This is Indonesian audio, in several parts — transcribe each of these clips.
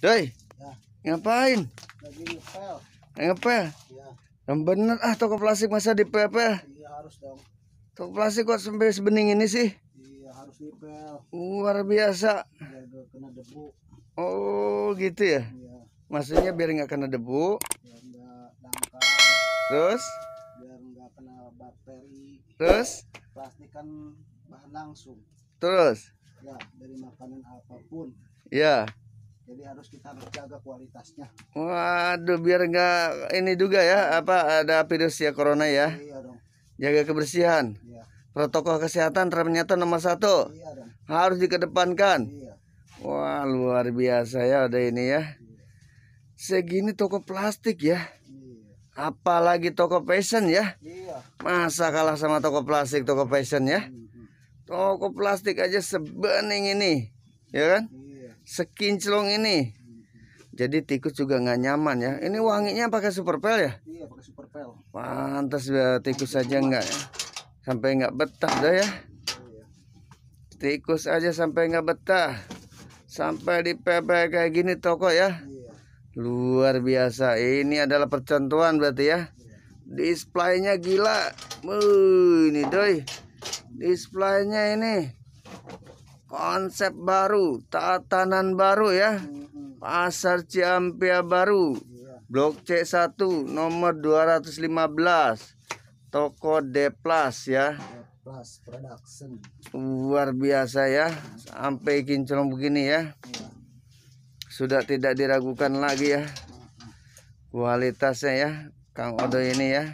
Doi. Ya. Ngapain? Lagi ngepel. Ngepel? Iya. Yang bener ah toko plastik masa di Iya harus dong. Toko plastik kok sampai sebening ini sih? Iya harus dipel. Luar biasa. kena debu. Oh gitu ya? Iya. Maksudnya biar nggak kena debu. Biar Terus? Biar nggak kena bakteri. Terus? Plastik kan bahan langsung. Terus? Ya dari makanan apapun. Ya jadi harus kita harus jaga kualitasnya waduh biar nggak ini juga ya apa ada virus ya corona ya iya dong jaga kebersihan iya. protokol kesehatan ternyata nomor satu iya dong. harus dikedepankan iya. wah luar biasa ya ada ini ya iya. segini toko plastik ya iya. apalagi toko fashion ya iya. masa kalah sama toko plastik toko fashion ya mhm. toko plastik aja sebening ini ya kan iya sekinclong ini jadi tikus juga nggak nyaman ya ini wanginya pakai superpel ya iya pakai superpel pantas ya tikus aja nggak ya. sampai nggak betah dah ya iya. tikus aja sampai nggak betah sampai di PP kayak gini toko ya iya. luar biasa ini adalah percontohan berarti ya displaynya gila Uh, ini doi displaynya ini konsep baru, tatanan baru ya. Mm-hmm. Pasar Ciampea baru. Iya. Blok C1 nomor 215. Toko D+ ya. Plus Production. Luar biasa ya, sampai kinclong begini ya. Iya. Sudah tidak diragukan lagi ya. Kualitasnya ya, Kang Odo ini ya.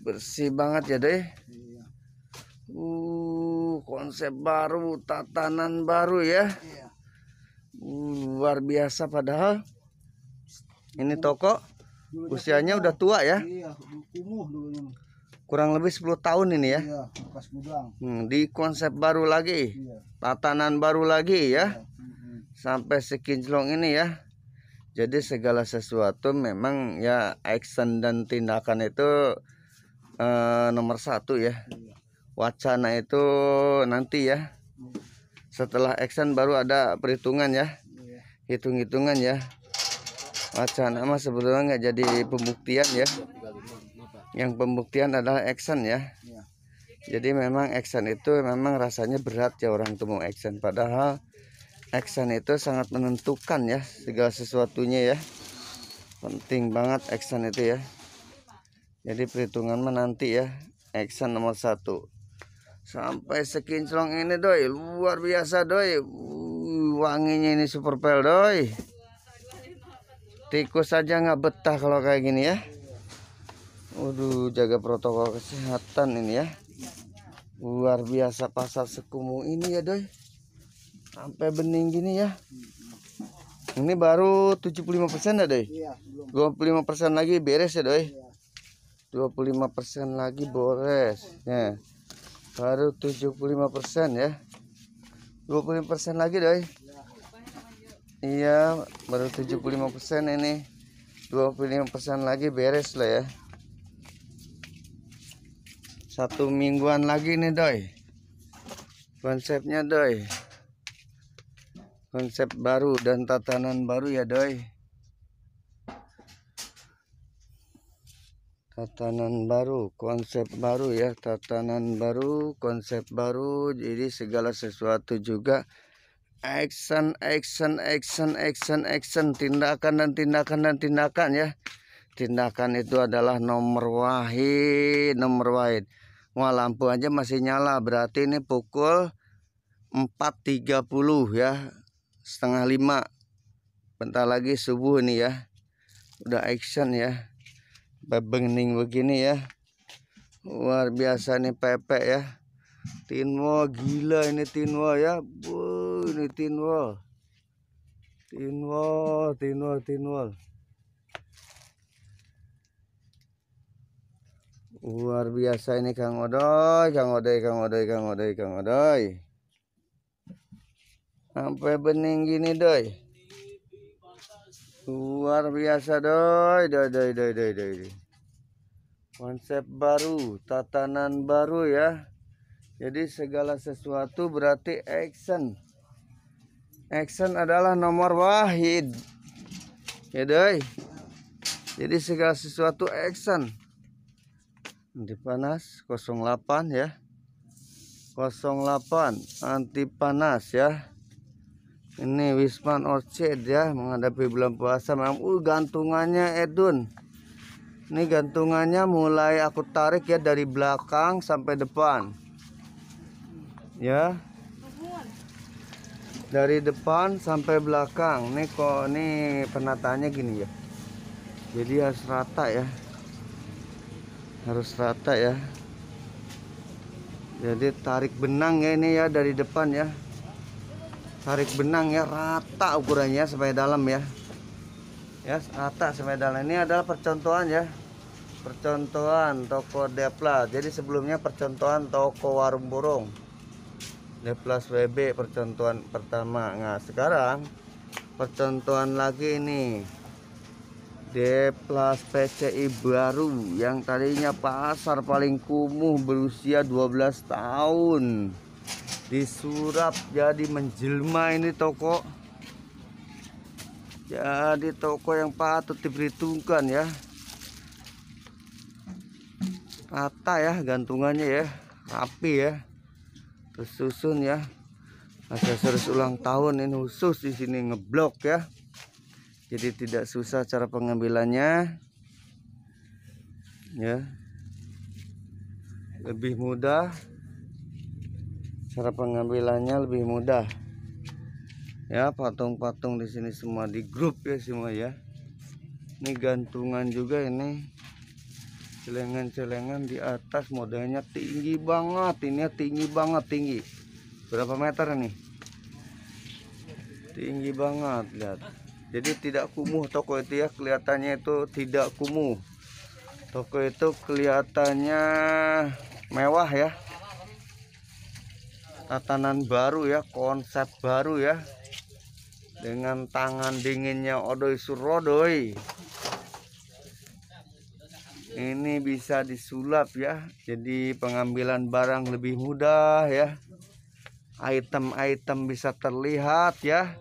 Bersih banget ya, deh. Iya. Uh, konsep baru, tatanan baru ya. Iya. Hmm, luar biasa padahal ini toko usianya udah tua ya. Iya, Kurang lebih 10 tahun ini ya. Iya, hmm, di konsep baru lagi. Tatanan baru lagi ya. Sampai sekinclong ini ya. Jadi segala sesuatu memang ya action dan tindakan itu eh, nomor satu ya wacana itu nanti ya setelah action baru ada perhitungan ya iya. hitung-hitungan ya wacana mah sebetulnya nggak jadi pembuktian ya yang pembuktian adalah action ya iya. jadi memang action itu memang rasanya berat ya orang temu action padahal action itu sangat menentukan ya segala sesuatunya ya penting banget action itu ya jadi perhitungan menanti ya action nomor satu sampai sekinclong ini doi luar biasa doi uh, wanginya ini super pel doi tikus saja nggak betah kalau kayak gini ya waduh jaga protokol kesehatan ini ya luar biasa pasar sekumu ini ya doi sampai bening gini ya ini baru 75% ya doi 25 iya, persen lagi beres ya doi 25 iya. persen lagi beres ya baru 75 persen ya 25 persen lagi doi iya baru 75 persen ini 25 persen lagi beres lah ya satu mingguan lagi nih doi konsepnya doi konsep baru dan tatanan baru ya doi tatanan baru konsep baru ya tatanan baru konsep baru jadi segala sesuatu juga action action action action action tindakan dan tindakan dan tindakan ya tindakan itu adalah nomor wahid nomor wahid Wah lampu aja masih nyala berarti ini pukul 4.30 ya setengah lima bentar lagi subuh nih ya udah action ya bebening begini ya luar biasa nih pepek ya tinwo gila ini tinwo ya bu ini tinwo tinwo tinwo tinwo luar biasa ini kang odoy kang odoy kang odoy kang odoy kang odoy sampai bening gini doy Luar biasa doi, doi, doi, doi, doi, doi. Konsep baru, tatanan baru ya. Jadi segala sesuatu berarti action. Action adalah nomor wahid. Ya doi. Jadi segala sesuatu action. Anti panas 08 ya. 08 anti panas ya ini Wisman Orchid ya menghadapi bulan puasa memang uh gantungannya Edun ini gantungannya mulai aku tarik ya dari belakang sampai depan ya dari depan sampai belakang nih kok nih penataannya gini ya jadi harus rata ya harus rata ya jadi tarik benang ya ini ya dari depan ya tarik benang ya rata ukurannya ya, sampai dalam ya ya rata sampai dalam ini adalah percontohan ya percontohan toko Depla jadi sebelumnya percontohan toko warung burung Deplas WB percontohan pertama nah sekarang percontohan lagi ini D plus PCI baru yang tadinya pasar paling kumuh berusia 12 tahun disurap jadi menjelma ini toko jadi toko yang patut diperhitungkan ya rata ya gantungannya ya rapi ya tersusun ya serus ulang tahun ini khusus di sini ngeblok ya jadi tidak susah cara pengambilannya ya lebih mudah cara pengambilannya lebih mudah ya patung-patung di sini semua di grup ya semua ya ini gantungan juga ini celengan-celengan di atas modelnya tinggi banget ini tinggi banget tinggi berapa meter nih tinggi banget lihat jadi tidak kumuh toko itu ya kelihatannya itu tidak kumuh toko itu kelihatannya mewah ya tatanan baru ya konsep baru ya dengan tangan dinginnya Odoi Surodoi ini bisa disulap ya jadi pengambilan barang lebih mudah ya item-item bisa terlihat ya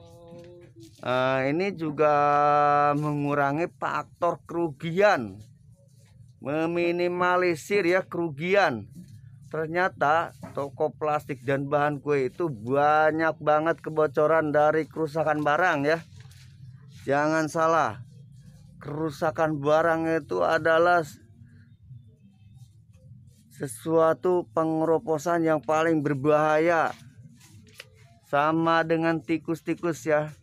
uh, ini juga mengurangi faktor kerugian meminimalisir ya kerugian ternyata toko plastik dan bahan kue itu banyak banget kebocoran dari kerusakan barang ya jangan salah kerusakan barang itu adalah sesuatu pengeroposan yang paling berbahaya sama dengan tikus-tikus ya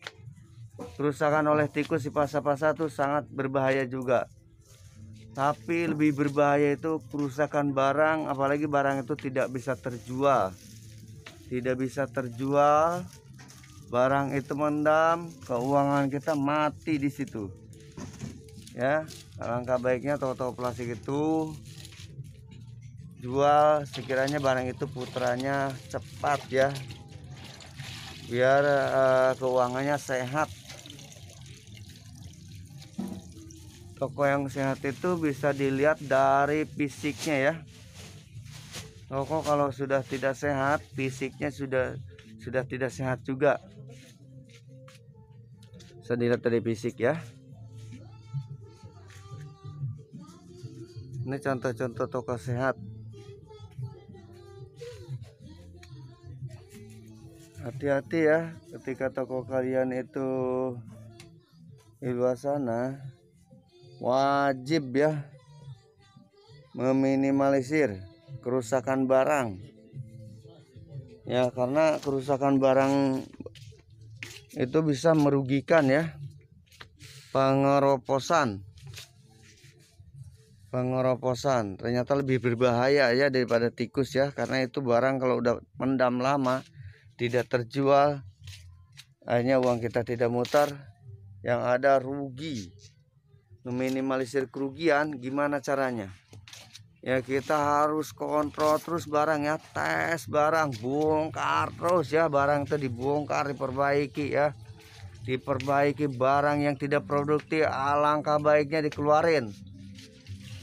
kerusakan oleh tikus di pasar-pasar itu sangat berbahaya juga tapi lebih berbahaya itu kerusakan barang apalagi barang itu tidak bisa terjual tidak bisa terjual barang itu mendam keuangan kita mati di situ ya alangkah baiknya toko-toko plastik itu jual sekiranya barang itu putranya cepat ya biar uh, keuangannya sehat Toko yang sehat itu bisa dilihat dari fisiknya ya. Toko kalau sudah tidak sehat, fisiknya sudah sudah tidak sehat juga. Saya dilihat dari fisik ya. Ini contoh-contoh toko sehat. Hati-hati ya ketika toko kalian itu di luar sana wajib ya meminimalisir kerusakan barang ya karena kerusakan barang itu bisa merugikan ya pengeroposan pengeroposan ternyata lebih berbahaya ya daripada tikus ya karena itu barang kalau udah mendam lama tidak terjual hanya uang kita tidak mutar yang ada rugi meminimalisir kerugian gimana caranya ya kita harus kontrol terus barang ya tes barang bongkar terus ya barang itu dibongkar diperbaiki ya diperbaiki barang yang tidak produktif alangkah baiknya dikeluarin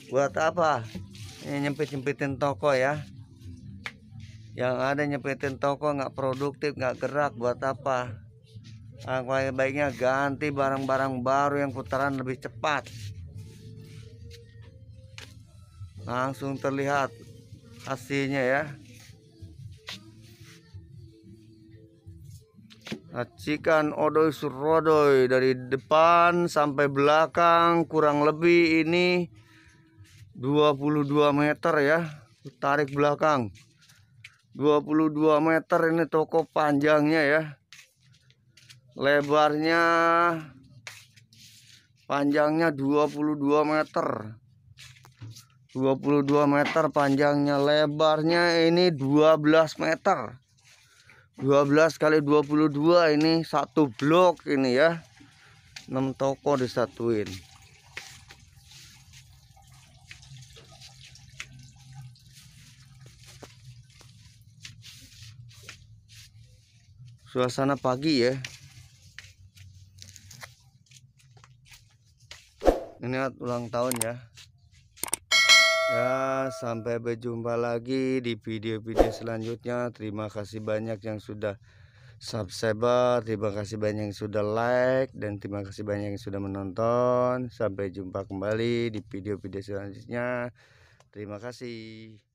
buat apa ini ya, nyempit-nyempitin toko ya yang ada nyempitin toko nggak produktif nggak gerak buat apa Nah, baiknya ganti barang-barang baru yang putaran lebih cepat. Langsung terlihat hasilnya ya. racikan odoy surodoy dari depan sampai belakang kurang lebih ini 22 meter ya tarik belakang 22 meter ini toko panjangnya ya lebarnya panjangnya 22 meter 22 meter panjangnya lebarnya ini 12 meter 12 kali 22 ini satu blok ini ya 6 toko disatuin suasana pagi ya ini ulang tahun ya ya sampai berjumpa lagi di video-video selanjutnya terima kasih banyak yang sudah subscribe. terima kasih banyak yang sudah like dan terima kasih banyak yang sudah menonton sampai jumpa kembali di video-video selanjutnya terima kasih